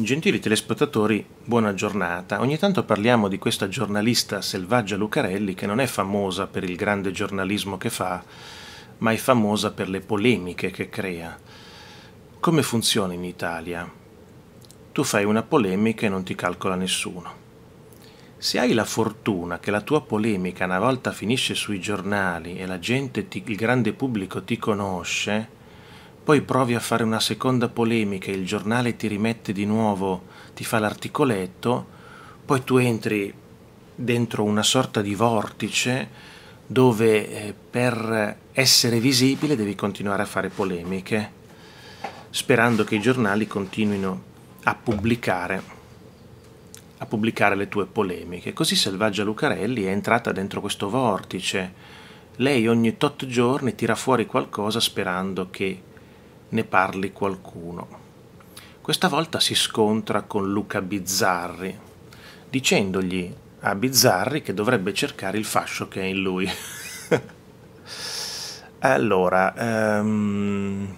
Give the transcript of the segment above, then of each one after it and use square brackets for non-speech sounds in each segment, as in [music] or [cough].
Gentili telespettatori, buona giornata. Ogni tanto parliamo di questa giornalista selvaggia Lucarelli che non è famosa per il grande giornalismo che fa, ma è famosa per le polemiche che crea. Come funziona in Italia? Tu fai una polemica e non ti calcola nessuno. Se hai la fortuna che la tua polemica una volta finisce sui giornali e la gente, ti, il grande pubblico ti conosce, poi provi a fare una seconda polemica, il giornale ti rimette di nuovo, ti fa l'articoletto, poi tu entri dentro una sorta di vortice dove eh, per essere visibile devi continuare a fare polemiche, sperando che i giornali continuino a pubblicare, a pubblicare le tue polemiche. Così Selvaggia Lucarelli è entrata dentro questo vortice. Lei ogni tot giorni tira fuori qualcosa sperando che ne parli qualcuno. Questa volta si scontra con Luca Bizzarri, dicendogli a Bizzarri che dovrebbe cercare il fascio che è in lui. [laughs] allora, um,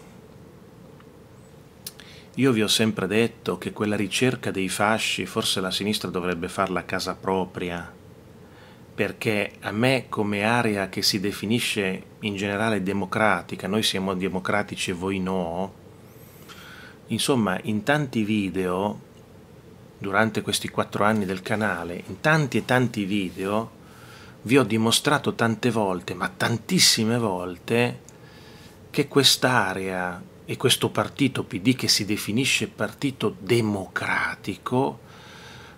io vi ho sempre detto che quella ricerca dei fasci forse la sinistra dovrebbe farla a casa propria perché a me come area che si definisce in generale democratica, noi siamo democratici e voi no, insomma in tanti video, durante questi quattro anni del canale, in tanti e tanti video, vi ho dimostrato tante volte, ma tantissime volte, che quest'area e questo partito PD che si definisce partito democratico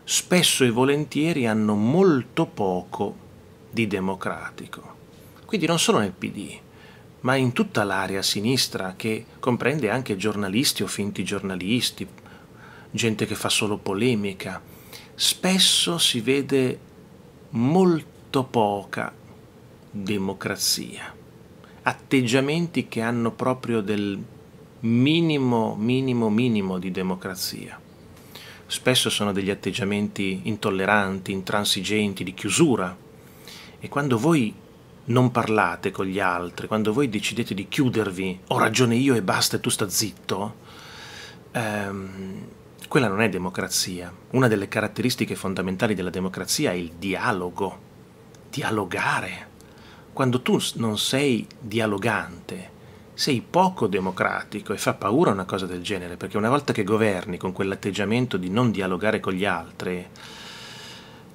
spesso e volentieri hanno molto poco di democratico. Quindi non solo nel PD, ma in tutta l'area sinistra che comprende anche giornalisti o finti giornalisti, gente che fa solo polemica, spesso si vede molto poca democrazia, atteggiamenti che hanno proprio del minimo, minimo, minimo di democrazia spesso sono degli atteggiamenti intolleranti, intransigenti, di chiusura. E quando voi non parlate con gli altri, quando voi decidete di chiudervi, ho ragione io e basta e tu sta zitto, ehm, quella non è democrazia. Una delle caratteristiche fondamentali della democrazia è il dialogo, dialogare. Quando tu non sei dialogante, sei poco democratico e fa paura una cosa del genere, perché una volta che governi con quell'atteggiamento di non dialogare con gli altri,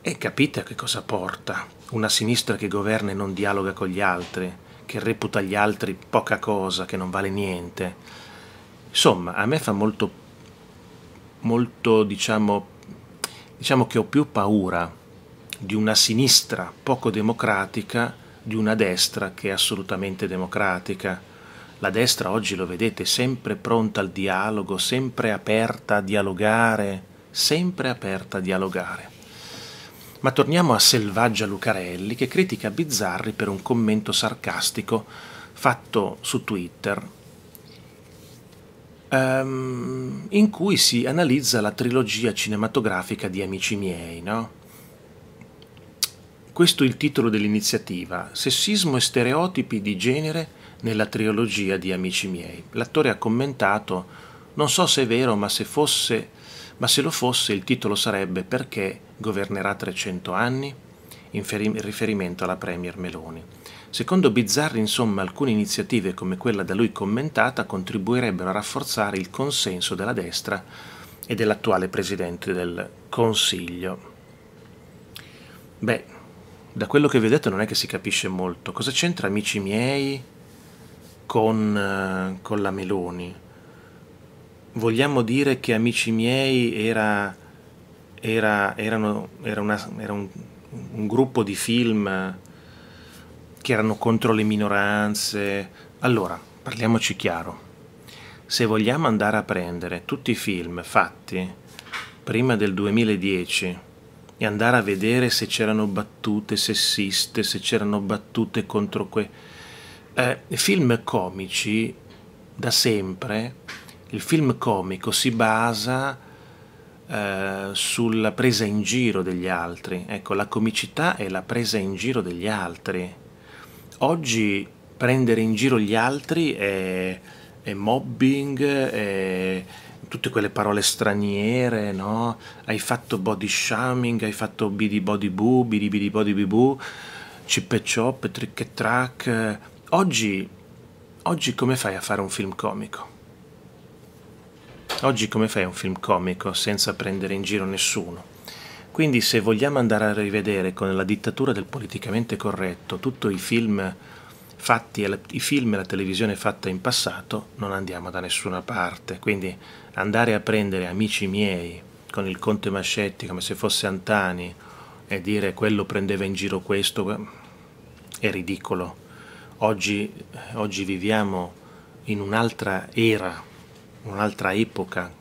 e capite a che cosa porta una sinistra che governa e non dialoga con gli altri, che reputa gli altri poca cosa, che non vale niente. Insomma, a me fa molto, molto, diciamo, diciamo che ho più paura di una sinistra poco democratica di una destra che è assolutamente democratica. La destra oggi lo vedete sempre pronta al dialogo, sempre aperta a dialogare, sempre aperta a dialogare. Ma torniamo a Selvaggia Lucarelli che critica Bizzarri per un commento sarcastico fatto su Twitter um, in cui si analizza la trilogia cinematografica di Amici miei, no? Questo è il titolo dell'iniziativa, Sessismo e stereotipi di genere nella trilogia di Amici miei. L'attore ha commentato, non so se è vero, ma se, fosse, ma se lo fosse il titolo sarebbe Perché governerà 300 anni? in riferimento alla Premier Meloni. Secondo Bizzarri, insomma, alcune iniziative come quella da lui commentata contribuirebbero a rafforzare il consenso della destra e dell'attuale Presidente del Consiglio. Beh, da quello che vedete non è che si capisce molto. Cosa c'entra, amici miei? con, eh, con la Meloni. Vogliamo dire che Amici miei era, era, erano, era, una, era un, un gruppo di film eh, che erano contro le minoranze. Allora, parliamoci chiaro. Se vogliamo andare a prendere tutti i film fatti prima del 2010 e andare a vedere se c'erano battute sessiste, se c'erano battute contro quei eh, film comici, da sempre, il film comico si basa eh, sulla presa in giro degli altri. Ecco, la comicità è la presa in giro degli altri. Oggi prendere in giro gli altri è, è mobbing, è tutte quelle parole straniere, no? Hai fatto body shaming, hai fatto bidi body boo, bidi bidi body boo, chip e chop, trick e track Oggi, oggi come fai a fare un film comico? Oggi come fai un film comico senza prendere in giro nessuno? Quindi se vogliamo andare a rivedere con la dittatura del politicamente corretto tutti i film fatti, i film e la televisione fatta in passato, non andiamo da nessuna parte. Quindi andare a prendere amici miei con il conte Mascetti come se fosse Antani e dire quello prendeva in giro questo è ridicolo Oggi, oggi viviamo in un'altra era, un'altra epoca,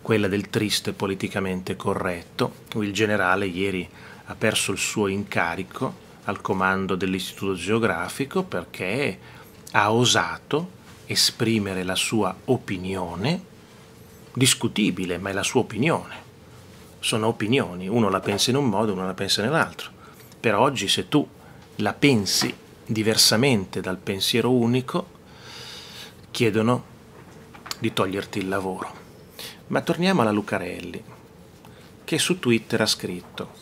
quella del triste politicamente corretto, il generale ieri ha perso il suo incarico al comando dell'Istituto Geografico perché ha osato esprimere la sua opinione, discutibile, ma è la sua opinione. Sono opinioni, uno la pensa in un modo, uno la pensa nell'altro. Per oggi se tu la pensi diversamente dal pensiero unico, chiedono di toglierti il lavoro. Ma torniamo alla Lucarelli, che su Twitter ha scritto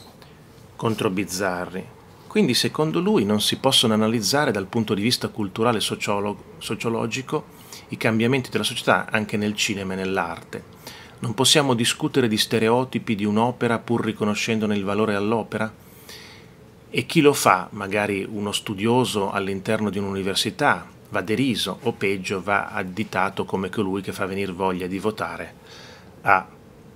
contro Bizzarri. Quindi secondo lui non si possono analizzare dal punto di vista culturale e sociologico i cambiamenti della società anche nel cinema e nell'arte. Non possiamo discutere di stereotipi di un'opera pur riconoscendone il valore all'opera? e chi lo fa, magari uno studioso all'interno di un'università, va deriso o peggio va additato come colui che fa venire voglia di votare a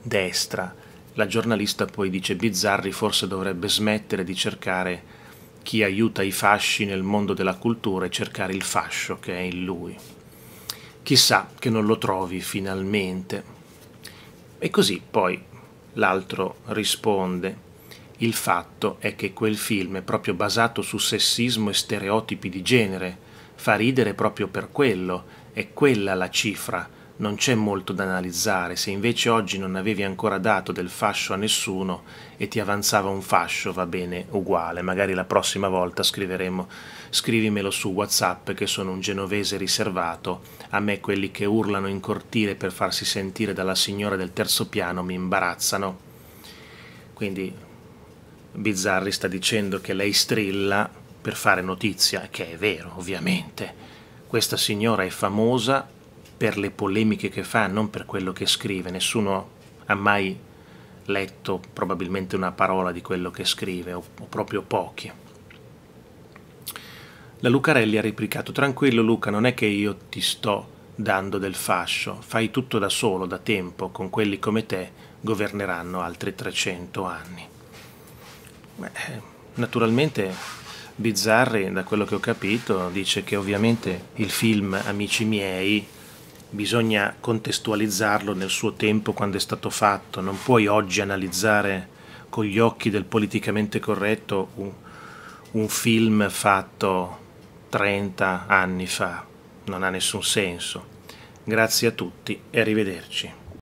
destra. La giornalista poi dice Bizzarri forse dovrebbe smettere di cercare chi aiuta i fasci nel mondo della cultura e cercare il fascio che è in lui. Chissà che non lo trovi finalmente. E così poi l'altro risponde il fatto è che quel film è proprio basato su sessismo e stereotipi di genere, fa ridere proprio per quello, è quella la cifra, non c'è molto da analizzare, se invece oggi non avevi ancora dato del fascio a nessuno e ti avanzava un fascio va bene uguale, magari la prossima volta scriveremo scrivimelo su Whatsapp che sono un genovese riservato, a me quelli che urlano in cortile per farsi sentire dalla signora del terzo piano mi imbarazzano. Quindi Bizzarri sta dicendo che lei strilla per fare notizia, che è vero ovviamente. Questa signora è famosa per le polemiche che fa, non per quello che scrive. Nessuno ha mai letto probabilmente una parola di quello che scrive, o, o proprio pochi. La Lucarelli ha replicato, tranquillo Luca, non è che io ti sto dando del fascio, fai tutto da solo, da tempo, con quelli come te governeranno altri 300 anni. Beh, naturalmente Bizzarri, da quello che ho capito, dice che ovviamente il film Amici miei bisogna contestualizzarlo nel suo tempo quando è stato fatto, non puoi oggi analizzare con gli occhi del politicamente corretto un, un film fatto 30 anni fa, non ha nessun senso. Grazie a tutti e arrivederci.